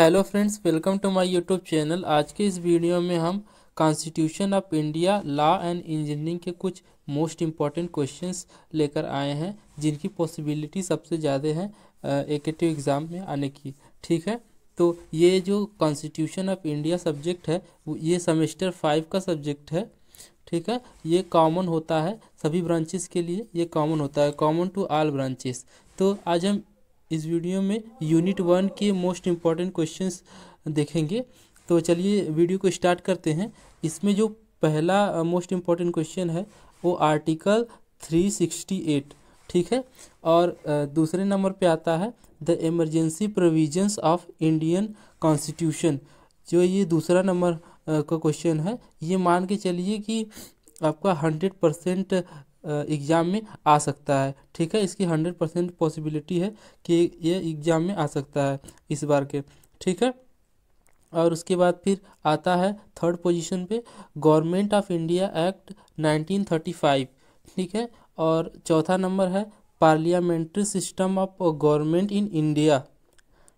hello friends welcome to my YouTube channel आज के इस वीडियो में हम constitution of India law and engineering के कुछ मोस्ट इम्पॉर्टेंट क्वेश्चंस लेकर आए हैं जिनकी पॉसिबिलिटी सबसे ज़्यादा है एकेटिव एग्ज़ाम में आने की ठीक है तो ये जो कॉन्स्टिट्यूशन ऑफ इंडिया सब्जेक्ट है ये सेमेस्टर फाइव का सब्जेक्ट है ठीक है ये कॉमन होता है सभी ब्रांचेस के लिए ये कॉमन होता है कॉमन टू ऑल ब्रांचेस तो आज हम इस वीडियो में यूनिट वन के मोस्ट इम्पॉर्टेंट क्वेश्चंस देखेंगे तो चलिए वीडियो को स्टार्ट करते हैं इसमें जो पहला मोस्ट इम्पॉर्टेंट क्वेश्चन है वो आर्टिकल 368 ठीक है और दूसरे नंबर पे आता है the emergency provisions of Indian constitution जो ये दूसरा नंबर का क्वेश्चन है ये मान के चलिए कि आपका हंड्रेड परसेंट एग्ज़ाम में आ सकता है ठीक है इसकी हंड्रेड परसेंट पॉसिबिलिटी है कि ये एग्ज़ाम में आ सकता है इस बार के ठीक है और उसके बाद फिर आता है थर्ड पोजीशन पे गवर्नमेंट ऑफ इंडिया एक्ट 1935 ठीक है और चौथा नंबर है parliamentary system of government in India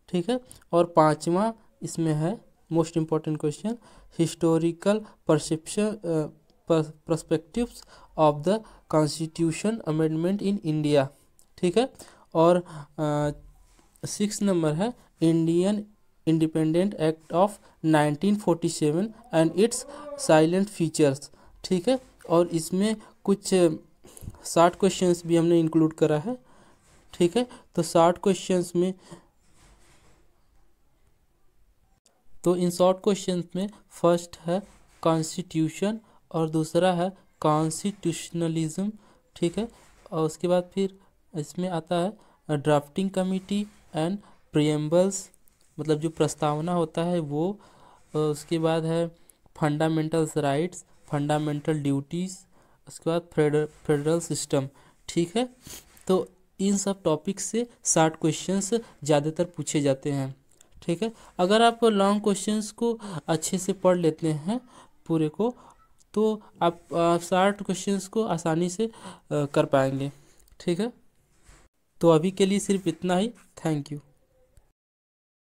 ठीक है और पाँचवा इसमें है most important question historical perception perspectives of the constitution amendment in India ठीक है और सिक्स नंबर है Indian independent act of 1947 and its silent features ठीक है और इसमें कुछ साठ क्वेश्चंस भी हमने इंक्लूड करा है ठीक है तो साठ क्वेश्चंस में तो इन शॉर्ट क्वेश्चन में फर्स्ट है कॉन्स्टिट्यूशन और दूसरा है कॉन्स्टिट्यूशनलिज्म ठीक है और उसके बाद फिर इसमें आता है ड्राफ्टिंग कमिटी एंड प्रियम्बल्स मतलब जो प्रस्तावना होता है वो उसके बाद है फंडामेंटल्स राइट्स फंडामेंटल ड्यूटीज़ उसके बाद फेडरल सिस्टम ठीक है तो इन सब टॉपिक से शार्ट क्वेश्चंस ज़्यादातर पूछे जाते हैं ठीक है अगर आप लॉन्ग क्वेश्चंस को अच्छे से पढ़ लेते हैं पूरे को तो आप, आप साठ क्वेश्चंस को आसानी से कर पाएंगे ठीक है तो अभी के लिए सिर्फ इतना ही थैंक यू